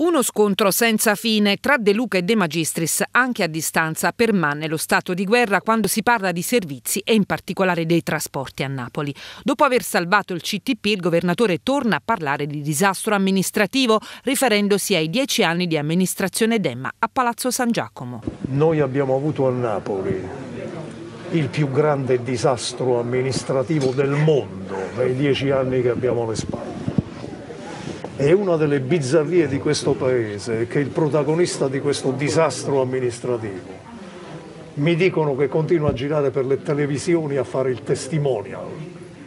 Uno scontro senza fine tra De Luca e De Magistris, anche a distanza, permane lo stato di guerra quando si parla di servizi e in particolare dei trasporti a Napoli. Dopo aver salvato il CTP, il governatore torna a parlare di disastro amministrativo, riferendosi ai dieci anni di amministrazione Demma a Palazzo San Giacomo. Noi abbiamo avuto a Napoli il più grande disastro amministrativo del mondo nei dieci anni che abbiamo alle spalle è una delle bizzarrie di questo paese che è il protagonista di questo disastro amministrativo. Mi dicono che continua a girare per le televisioni a fare il testimonial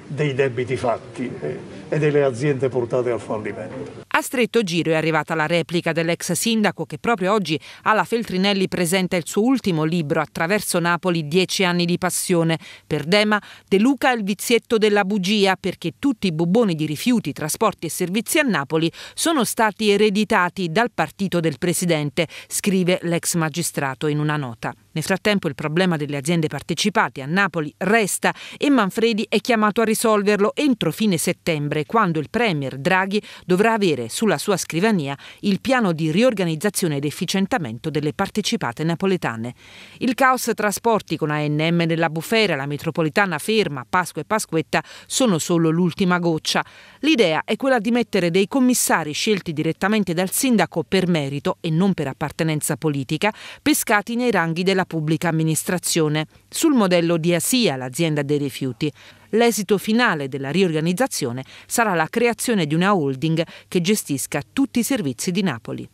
dei debiti fatti eh, e delle aziende portate al fallimento stretto giro è arrivata la replica dell'ex sindaco che proprio oggi alla Feltrinelli presenta il suo ultimo libro Attraverso Napoli, dieci anni di passione. Per Dema, De Luca è il vizietto della bugia perché tutti i bubboni di rifiuti, trasporti e servizi a Napoli sono stati ereditati dal partito del presidente, scrive l'ex magistrato in una nota. Nel frattempo il problema delle aziende partecipate a Napoli resta e Manfredi è chiamato a risolverlo entro fine settembre, quando il premier Draghi dovrà avere sulla sua scrivania il piano di riorganizzazione ed efficientamento delle partecipate napoletane. Il caos trasporti con ANM nella bufera, la metropolitana ferma, Pasqua e Pasquetta sono solo l'ultima goccia. L'idea è quella di mettere dei commissari scelti direttamente dal sindaco per merito e non per appartenenza politica, pescati nei ranghi della pubblica amministrazione, sul modello di ASIA, l'azienda dei rifiuti. L'esito finale della riorganizzazione sarà la creazione di una holding che gestisca tutti i servizi di Napoli.